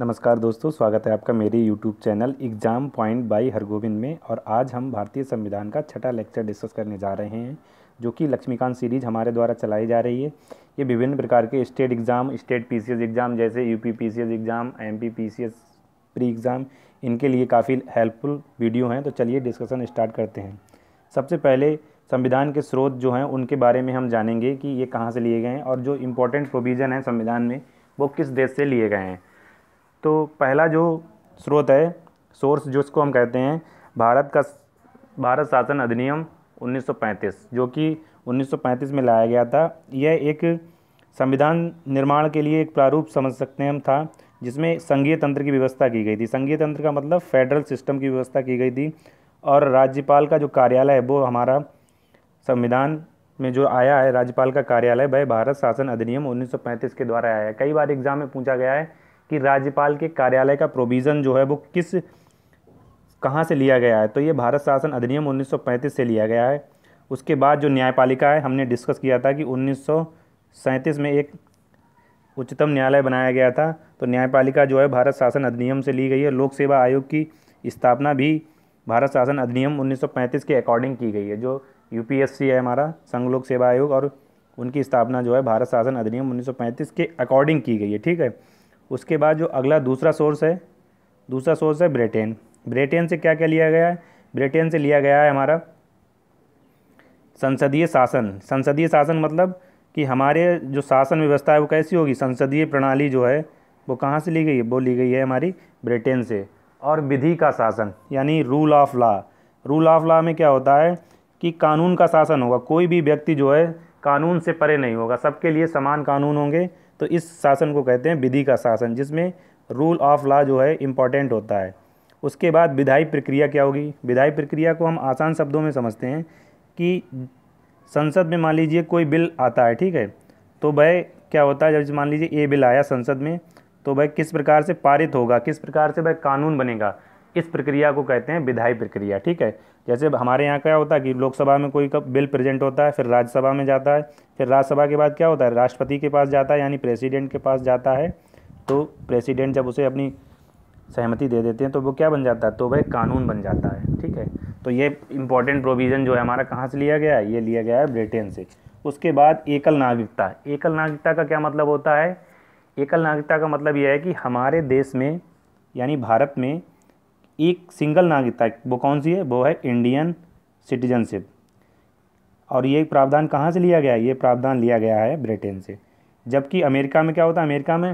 नमस्कार दोस्तों स्वागत है आपका मेरे YouTube channel exam point by Hargovind में और आज हम भारतीय संविधान का छठा लेक्चर डिस्कस करने जा रहे हैं जो कि लक्ष्मीकांत सीरीज हमारे द्वारा चलाई जा रही है ये विभिन्न प्रकार के state exam state P exam जैसे U P exam M P pre exam इनके लिए काफ़ी हेल्पफुल वीडियो हैं तो चलिए डिस्कसन स्टार्ट करते हैं सबसे पहले संविधान के स्रोत जो हैं उनके बारे में हम जानेंगे कि ये कहाँ से लिए गए हैं और जो इम्पोर्टेंट प्रोविज़न हैं संविधान में वो किस देश से लिए गए हैं तो पहला जो स्रोत है सोर्स जिसको हम कहते हैं भारत का भारत शासन अधिनियम 1935 जो कि 1935 में लाया गया था यह एक संविधान निर्माण के लिए एक प्रारूप समझ सकते हैं हम था जिसमें संघीय तंत्र की व्यवस्था की गई थी संघीय तंत्र का मतलब फेडरल सिस्टम की व्यवस्था की गई थी और राज्यपाल का जो कार्यालय है वो हमारा संविधान में जो आया है राज्यपाल का कार्यालय वह भारत शासन अधिनियम 1935 के द्वारा आया है कई बार एग्जाम में पूछा गया है कि राज्यपाल के कार्यालय का प्रोविज़न जो है वो किस कहाँ से लिया गया है तो ये भारत शासन अधिनियम 1935 से लिया गया है उसके बाद जो न्यायपालिका है हमने डिस्कस किया था कि उन्नीस में एक उच्चतम न्यायालय बनाया गया था तो न्यायपालिका जो है भारत शासन अधिनियम से ली गई है लोक सेवा आयोग की स्थापना भी भारत शासन अधिनियम 1935 के अकॉर्डिंग की गई है जो यूपीएससी है हमारा संघ लोक सेवा आयोग और उनकी स्थापना जो है भारत शासन अधिनियम 1935 के अकॉर्डिंग की गई है ठीक है उसके बाद जो अगला दूसरा सोर्स है दूसरा सोर्स है ब्रिटेन ब्रिटेन से क्या क्या लिया गया है ब्रिटेन से लिया गया है हमारा संसदीय शासन संसदीय शासन मतलब कि हमारे जो शासन व्यवस्था है वो कैसी होगी संसदीय प्रणाली जो है वो कहाँ से ली गई है वो ली गई है हमारी ब्रिटेन से और विधि का शासन यानी rule of law rule of law में क्या होता है कि कानून का शासन होगा कोई भी व्यक्ति जो है कानून से परे नहीं होगा सबके लिए समान कानून होंगे तो इस शासन को कहते हैं विधि का शासन जिसमें रूल ऑफ लॉ जो है इम्पॉर्टेंट होता है उसके बाद विधायी प्रक्रिया क्या होगी विधायी प्रक्रिया को हम आसान शब्दों में समझते हैं कि संसद में मान लीजिए कोई बिल आता है ठीक है तो वह क्या होता है जब मान लीजिए ए बिल आया संसद में तो वह किस प्रकार से पारित होगा किस प्रकार से वह कानून बनेगा इस प्रक्रिया को कहते हैं विधायी प्रक्रिया ठीक है जैसे हमारे यहाँ क्या होता है कि लोकसभा में कोई बिल प्रेजेंट होता है फिर राज्यसभा में जाता है फिर राज्यसभा के बाद क्या होता है राष्ट्रपति के पास जाता है यानी प्रेसिडेंट के पास जाता है तो प्रेसिडेंट जब उसे अपनी सहमति दे देते हैं तो वो क्या बन जाता है तो वह कानून बन जाता है ठीक है तो ये इंपॉर्टेंट प्रोविज़न जो है हमारा कहाँ से लिया गया है ये लिया गया है ब्रिटेन से उसके बाद एकल नागरिकता एकल नागरिकता का क्या मतलब होता है एकल नागरिकता का मतलब यह है कि हमारे देश में यानी भारत में एक सिंगल नागरिकता वो कौन सी है वो है इंडियन सिटीजनशिप और ये प्रावधान कहाँ से लिया गया है ये प्रावधान लिया गया है ब्रिटेन से जबकि अमेरिका में क्या होता है अमेरिका में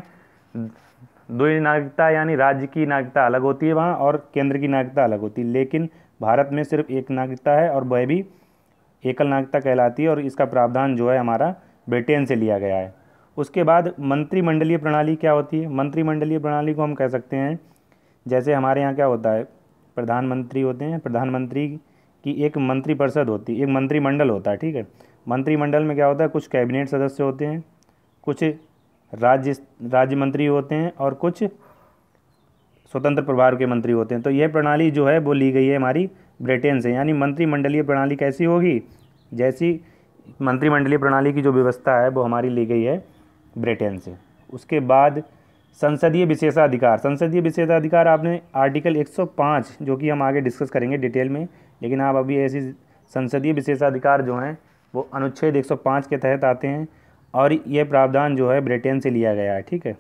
दो नागरिकता यानी राज्य की नागरिकता अलग होती है वहाँ और केंद्र की नागरिकता अलग होती है लेकिन भारत में सिर्फ एक नागरिकता है और वह भी एकल नागरिकता कहलाती है और इसका प्रावधान जो है हमारा ब्रिटेन से लिया गया है उसके बाद मंत्रिमंडलीय प्रणाली क्या होती है मंत्रिमंडलीय प्रणाली को हम कह सकते हैं जैसे हमारे यहाँ क्या होता है प्रधानमंत्री होते हैं प्रधानमंत्री की एक मंत्रिपरिषद होती है एक मंत्रिमंडल होता है ठीक है मंत्रिमंडल में क्या होता है कुछ कैबिनेट सदस्य होते हैं कुछ राज्य राज्य मंत्री होते हैं और कुछ स्वतंत्र प्रभार के मंत्री होते हैं तो यह प्रणाली जो है वो ली गई है हमारी ब्रिटेन से यानी मंत्रिमंडलीय प्रणाली कैसी होगी जैसी मंत्रिमंडलीय प्रणाली की जो व्यवस्था है वो हमारी ली गई है ब्रिटेन से उसके बाद संसदीय विशेषाधिकार संसदीय विशेषाधिकार आपने आर्टिकल 105 जो कि हम आगे डिस्कस करेंगे डिटेल में लेकिन आप अभी ऐसी संसदीय विशेषाधिकार जो हैं वो अनुच्छेद 105 के तहत आते हैं और ये प्रावधान जो है ब्रिटेन से लिया गया है ठीक है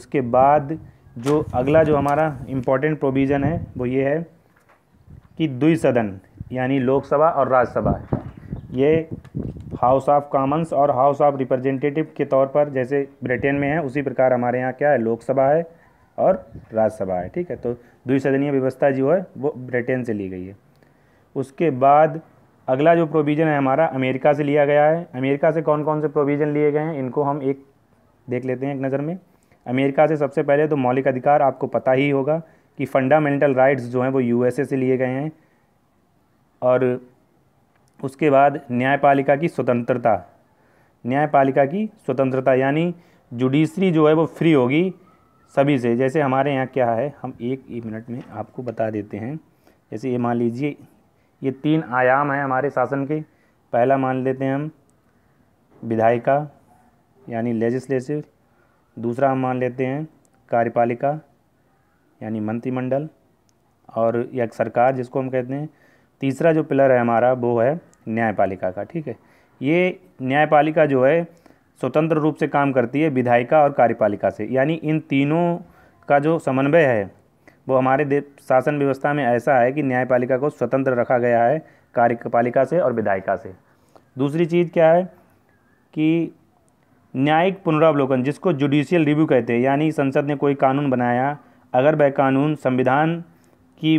उसके बाद जो अगला जो हमारा इम्पोर्टेंट प्रोविज़न है वो ये है कि द्विसदन यानी लोकसभा और राज्यसभा ये हाउस ऑफ कॉमन्स और हाउस ऑफ रिप्रेजेंटेटिव के तौर पर जैसे ब्रिटेन में है उसी प्रकार हमारे यहाँ क्या है लोकसभा है और राज्यसभा है ठीक है तो द्विसदनीय व्यवस्था जो है वो ब्रिटेन से ली गई है उसके बाद अगला जो प्रोविज़न है हमारा अमेरिका से लिया गया है अमेरिका से कौन कौन से प्रोविज़न लिए गए हैं इनको हम एक देख लेते हैं एक नज़र में अमेरिका से सबसे पहले तो मौलिक अधिकार आपको पता ही होगा कि फंडामेंटल राइट्स जो हैं वो यूएसए से लिए गए हैं और उसके बाद न्यायपालिका की स्वतंत्रता न्यायपालिका की स्वतंत्रता यानी जुडिशरी जो है वो फ्री होगी सभी से जैसे हमारे यहाँ क्या है हम एक ही मिनट में आपको बता देते हैं जैसे ये मान लीजिए ये तीन आयाम हैं हमारे शासन के पहला मान लेते हैं हम विधायिका यानी लेजिस्लेटिव दूसरा हम मान लेते हैं कार्यपालिका यानी मंत्रिमंडल और या सरकार जिसको हम कहते हैं तीसरा जो पिलर है हमारा वो है न्यायपालिका का ठीक है ये न्यायपालिका जो है स्वतंत्र रूप से काम करती है विधायिका और कार्यपालिका से यानी इन तीनों का जो समन्वय है वो हमारे शासन व्यवस्था में ऐसा है कि न्यायपालिका को स्वतंत्र रखा गया है कार्यपालिका से और विधायिका से दूसरी चीज़ क्या है कि न्यायिक पुनरावलोकन जिसको जुडिशियल रिव्यू कहते हैं यानी संसद ने कोई कानून बनाया अगर वह कानून संविधान की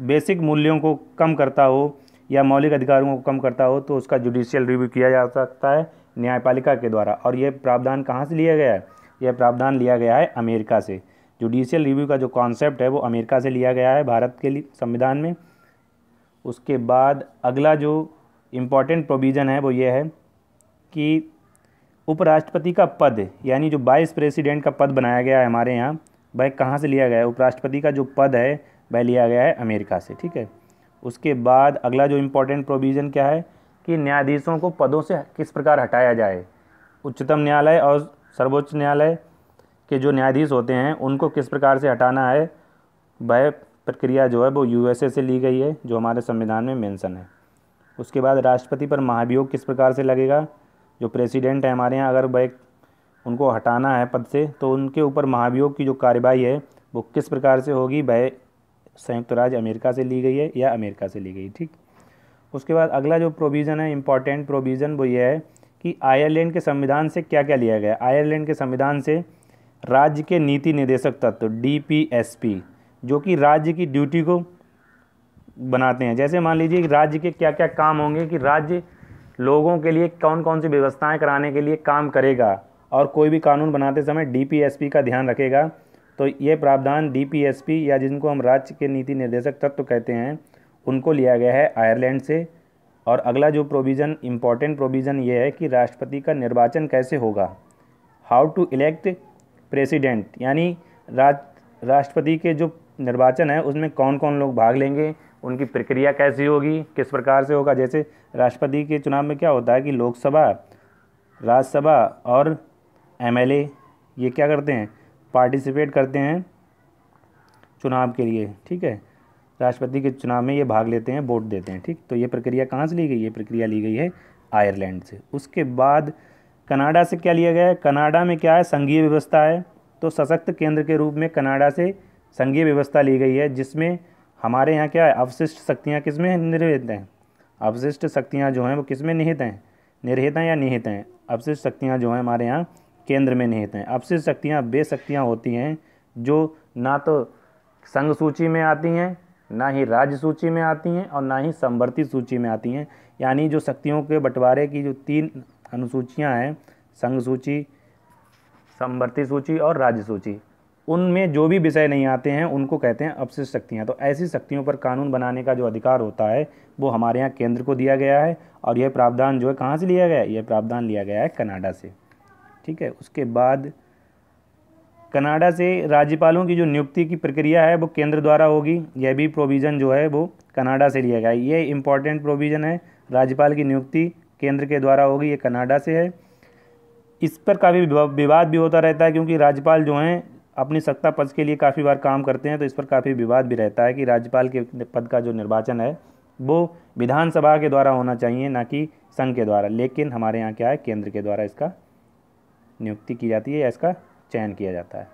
बेसिक मूल्यों को कम करता हो या मौलिक अधिकारों को कम करता हो तो उसका जुडिशियल रिव्यू किया जा सकता है न्यायपालिका के द्वारा और यह प्रावधान कहाँ से लिया गया है यह प्रावधान लिया गया है अमेरिका से जुडिशियल रिव्यू का जो कॉन्सेप्ट है वो अमेरिका से लिया गया है भारत के संविधान में उसके बाद अगला जो इम्पॉर्टेंट प्रोविज़न है वो ये है कि उपराष्ट्रपति का पद यानी जो वाइस प्रेसिडेंट का पद बनाया गया है हमारे यहाँ वह कहाँ से लिया गया है उपराष्ट्रपति का जो पद है वह लिया गया है अमेरिका से ठीक है उसके बाद अगला जो इम्पोर्टेंट प्रोविज़न क्या है कि न्यायाधीशों को पदों से किस प्रकार हटाया जाए उच्चतम न्यायालय और सर्वोच्च न्यायालय के जो न्यायाधीश होते हैं उनको किस प्रकार से हटाना है वह प्रक्रिया जो है वो यूएसए से ली गई है जो हमारे संविधान में मेंशन है उसके बाद राष्ट्रपति पर महाभियोग किस प्रकार से लगेगा जो प्रेसिडेंट है हमारे यहाँ अगर वह उनको हटाना है पद से तो उनके ऊपर महाभियोग की जो कार्यवाही है वो किस प्रकार से होगी वह संयुक्त राज्य अमेरिका से ली गई है या अमेरिका से ली गई ठीक उसके बाद अगला जो प्रोविज़न है इम्पॉर्टेंट प्रोविज़न वो ये है कि आयरलैंड के संविधान से क्या क्या लिया गया आयरलैंड के संविधान से राज्य के नीति निदेशक तत्व डी जो कि राज्य की ड्यूटी को बनाते हैं जैसे मान लीजिए कि राज्य के क्या क्या काम होंगे कि राज्य लोगों के लिए कौन कौन सी व्यवस्थाएं कराने के लिए काम करेगा और कोई भी कानून बनाते समय डीपीएसपी का ध्यान रखेगा तो ये प्रावधान डीपीएसपी या जिनको हम राज्य के नीति निर्देशक तत्व कहते हैं उनको लिया गया है आयरलैंड से और अगला जो प्रोविज़न इम्पॉर्टेंट प्रोविज़न ये है कि राष्ट्रपति का निर्वाचन कैसे होगा हाउ टू इलेक्ट प्रेसिडेंट यानी राष्ट्रपति के जो निर्वाचन है उसमें कौन कौन लोग भाग लेंगे उनकी प्रक्रिया कैसी होगी किस प्रकार से होगा जैसे राष्ट्रपति के चुनाव में क्या होता है कि लोकसभा राज्यसभा और एमएलए ये क्या करते हैं पार्टिसिपेट करते हैं चुनाव के लिए ठीक है राष्ट्रपति के चुनाव में ये भाग लेते हैं वोट देते हैं ठीक तो ये प्रक्रिया कहाँ से ली गई ये प्रक्रिया ली गई है आयरलैंड से उसके बाद कनाडा से क्या लिया गया है कनाडा में क्या है संघीय व्यवस्था है तो सशक्त केंद्र के रूप में कनाडा से संघीय व्यवस्था ली गई है जिसमें हमारे यहाँ क्या है अवशिष्ट शक्तियाँ किस में निर्हित हैं अवशिष्ट शक्तियाँ जो हैं वो किस में निहित हैं निर्हित हैं या निहित हैं अवशिष्ट शक्तियाँ जो हैं हमारे यहाँ केंद्र में निहित हैं अपशिष्ट शक्तियाँ वे शक्तियाँ होती हैं जो ना तो संघ सूची में आती हैं ना ही राज्य सूची में आती हैं और ना ही संवर्ती सूची में आती हैं यानी जो शक्तियों के बंटवारे की जो तीन अनुसूचियाँ हैं संघ सूची संवर्ती सूची और राज्य सूची उनमें जो भी विषय नहीं आते हैं उनको कहते हैं अपशिष्ट शक्तियाँ तो ऐसी शक्तियों पर कानून बनाने का जो अधिकार होता है वो हमारे यहाँ केंद्र को दिया गया है और यह प्रावधान जो है कहाँ से लिया गया है यह प्रावधान लिया गया है कनाडा से ठीक है उसके बाद कनाडा से राज्यपालों की जो नियुक्ति की प्रक्रिया है वो केंद्र द्वारा होगी यह भी प्रोविज़न जो है वो कनाडा से लिया गया ये इम्पॉर्टेंट प्रोविज़न है राज्यपाल की नियुक्ति केंद्र के द्वारा होगी ये कनाडा से है इस पर काफ़ी विवाद भी होता रहता है क्योंकि राज्यपाल जो हैं अपनी सत्ता पद के लिए काफ़ी बार काम करते हैं तो इस पर काफ़ी विवाद भी रहता है कि राज्यपाल के पद का जो निर्वाचन है वो विधानसभा के द्वारा होना चाहिए ना कि संघ के द्वारा लेकिन हमारे यहाँ क्या है केंद्र के द्वारा इसका नियुक्ति की जाती है या इसका चयन किया जाता है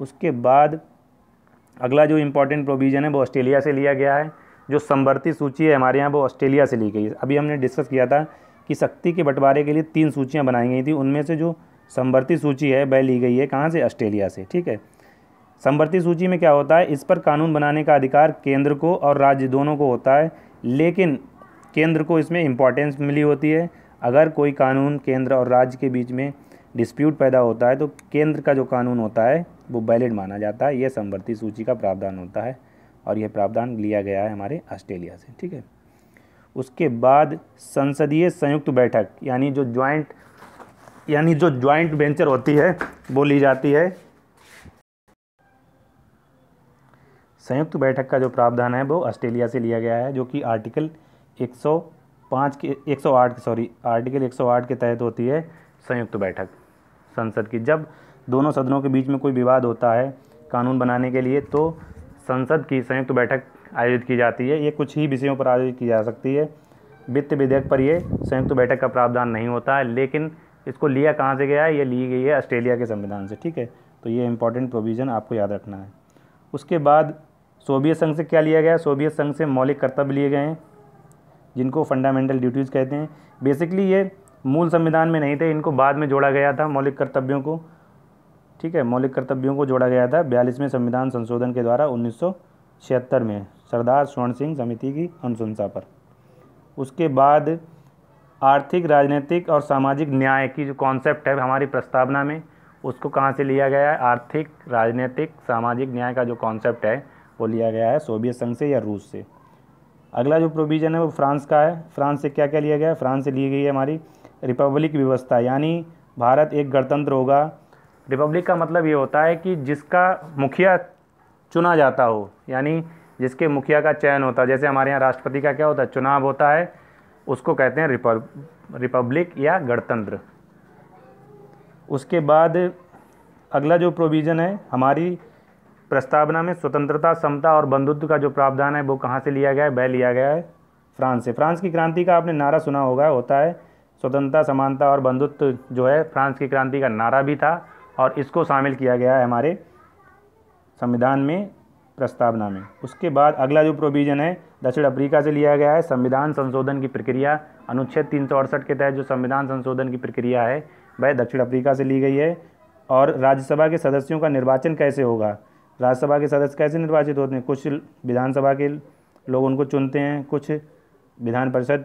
उसके बाद अगला जो इम्पोर्टेंट प्रोविज़न है वो ऑस्ट्रेलिया से लिया गया है जो संवर्ती सूची है हमारे यहाँ वो ऑस्ट्रेलिया से ली गई है अभी हमने डिस्कस किया था कि शक्ति के बंटवारे के लिए तीन सूचियाँ बनाई गई थी उनमें से जो संवर्ती सूची है वह ली गई है कहाँ से ऑस्ट्रेलिया से ठीक है संवर्ती सूची में क्या होता है इस पर कानून बनाने का अधिकार केंद्र को और राज्य दोनों को होता है लेकिन केंद्र को इसमें इम्पोर्टेंस मिली होती है अगर कोई कानून केंद्र और राज्य के बीच में डिस्प्यूट पैदा होता है तो केंद्र का जो कानून होता है वो वैलिड माना जाता है ये संवर्ती सूची का प्रावधान होता है और यह प्रावधान लिया गया है हमारे ऑस्ट्रेलिया से ठीक है उसके बाद संसदीय संयुक्त बैठक यानी जो ज्वाइंट यानी जो ज्वाइंट वेंचर होती है वो ली जाती है संयुक्त बैठक का जो प्रावधान है वो ऑस्ट्रेलिया से लिया गया है जो कि आर्टिकल 105 के 108 सॉरी आर्टिकल 108 के तहत होती है संयुक्त बैठक संसद की जब दोनों सदनों के बीच में कोई विवाद होता है कानून बनाने के लिए तो संसद की संयुक्त तो बैठक आयोजित की जाती है ये कुछ ही विषयों पर आयोजित की जा सकती है वित्त विधेयक पर ये संयुक्त तो बैठक का प्रावधान नहीं होता है लेकिन इसको लिया कहाँ से गया है ये ली गई है ऑस्ट्रेलिया के संविधान से ठीक है तो ये इंपॉर्टेंट प्रोविज़न आपको याद रखना है उसके बाद सोवियत संघ से क्या लिया गया सोवियत संघ से मौलिक कर्तव्य लिए गए हैं जिनको फंडामेंटल ड्यूटीज़ कहते हैं बेसिकली ये मूल संविधान में नहीं थे इनको बाद में जोड़ा गया था मौलिक कर्तव्यों को ठीक है मौलिक कर्तव्यों को जोड़ा गया था बयालीसवें संविधान संशोधन के द्वारा उन्नीस में सरदार स्वर्ण सिंह समिति की अनुशंसा पर उसके बाद आर्थिक राजनीतिक और सामाजिक न्याय की जो कॉन्सेप्ट है हमारी प्रस्तावना में उसको कहाँ से लिया गया है आर्थिक राजनीतिक सामाजिक न्याय का जो कॉन्सेप्ट है वो लिया गया है सोवियत संघ से या रूस से अगला जो प्रोविज़न है वो फ्रांस का है फ्रांस से क्या क्या लिया गया है फ्रांस से ली गई है हमारी रिपब्लिक व्यवस्था यानी भारत एक गणतंत्र होगा रिपब्लिक का मतलब ये होता है कि जिसका मुखिया चुना जाता हो यानी जिसके मुखिया का चयन होता है जैसे हमारे यहाँ राष्ट्रपति का क्या होता है चुनाव होता है उसको कहते हैं रिपब्लिक या गणतंत्र उसके बाद अगला जो प्रोविज़न है हमारी प्रस्तावना में स्वतंत्रता समता और बंधुत्व का जो प्रावधान है वो कहाँ से लिया गया है वह लिया गया है फ्रांस से फ्रांस की क्रांति का आपने नारा सुना होगा होता है स्वतंत्रता समानता और बंधुत्व जो है फ्रांस की क्रांति का नारा भी था और इसको शामिल किया गया है हमारे संविधान में प्रस्तावना में उसके बाद अगला जो प्रोविज़न है दक्षिण अफ्रीका से लिया गया है संविधान संशोधन की प्रक्रिया अनुच्छेद तीन के तहत जो संविधान संशोधन की प्रक्रिया है वह दक्षिण अफ्रीका से ली गई है और राज्यसभा के सदस्यों का निर्वाचन कैसे होगा राज्यसभा के सदस्य कैसे निर्वाचित होते हैं कुछ विधानसभा के लोग उनको चुनते हैं कुछ विधान परिषद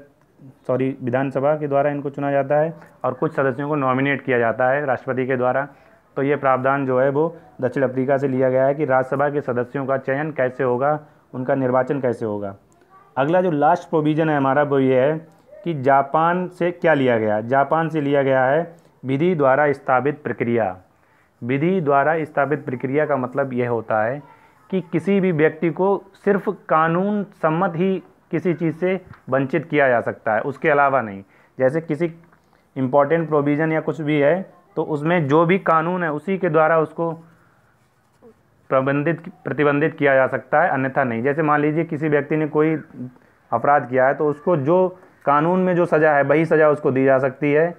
सॉरी विधानसभा के द्वारा इनको चुना जाता है और कुछ सदस्यों को नॉमिनेट किया जाता है राष्ट्रपति के द्वारा तो ये प्रावधान जो है वो दक्षिण अफ्रीका से लिया गया है कि राज्यसभा के सदस्यों का चयन कैसे होगा उनका निर्वाचन कैसे होगा अगला जो लास्ट प्रोविज़न है हमारा वो ये है कि जापान से क्या लिया गया जापान से लिया गया है विधि द्वारा स्थापित प्रक्रिया विधि द्वारा स्थापित प्रक्रिया का मतलब यह होता है कि किसी भी व्यक्ति को सिर्फ कानून सम्मत ही किसी चीज़ से वंचित किया जा सकता है उसके अलावा नहीं जैसे किसी इम्पॉर्टेंट प्रोविज़न या कुछ भी है तो उसमें जो भी कानून है उसी के द्वारा उसको प्रबंधित प्रतिबंधित किया जा सकता है अन्यथा नहीं जैसे मान लीजिए किसी व्यक्ति ने कोई अपराध किया है तो उसको जो कानून में जो सज़ा है वही सज़ा उसको दी जा सकती है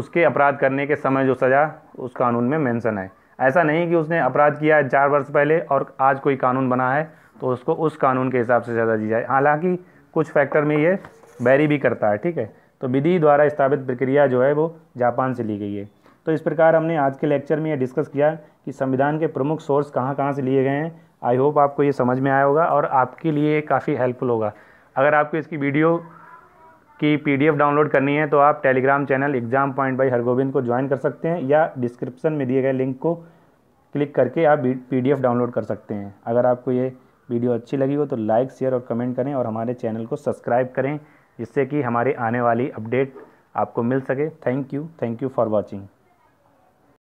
उसके अपराध करने के समय जो सज़ा उस कानून में मेंशन है ऐसा नहीं कि उसने अपराध किया है चार वर्ष पहले और आज कोई कानून बना है तो उसको उस कानून के हिसाब से सज़ा दी जाए हालांकि कुछ फैक्टर में ये बैरी भी करता है ठीक है तो विधि द्वारा स्थापित प्रक्रिया जो है वो जापान से ली गई है तो इस प्रकार हमने आज के लेक्चर में ये डिस्कस किया कि संविधान के प्रमुख सोर्स कहाँ कहाँ से लिए गए हैं आई होप आपको ये समझ में आया होगा और आपके लिए काफ़ी हेल्पफुल होगा अगर आपको इसकी वीडियो की पीडीएफ डाउनलोड करनी है तो आप Telegram channel exam point by Hargovind को ज्वाइन कर सकते हैं या डिस्क्रिप्शन में दिए गए लिंक को क्लिक करके आप पीडीएफ डाउनलोड कर सकते हैं अगर आपको ये वीडियो अच्छी लगी हो तो लाइक शेयर और कमेंट करें और हमारे चैनल को सब्सक्राइब करें जिससे कि हमारे आने वाली अपडेट आपको मिल सके thank you thank you for watching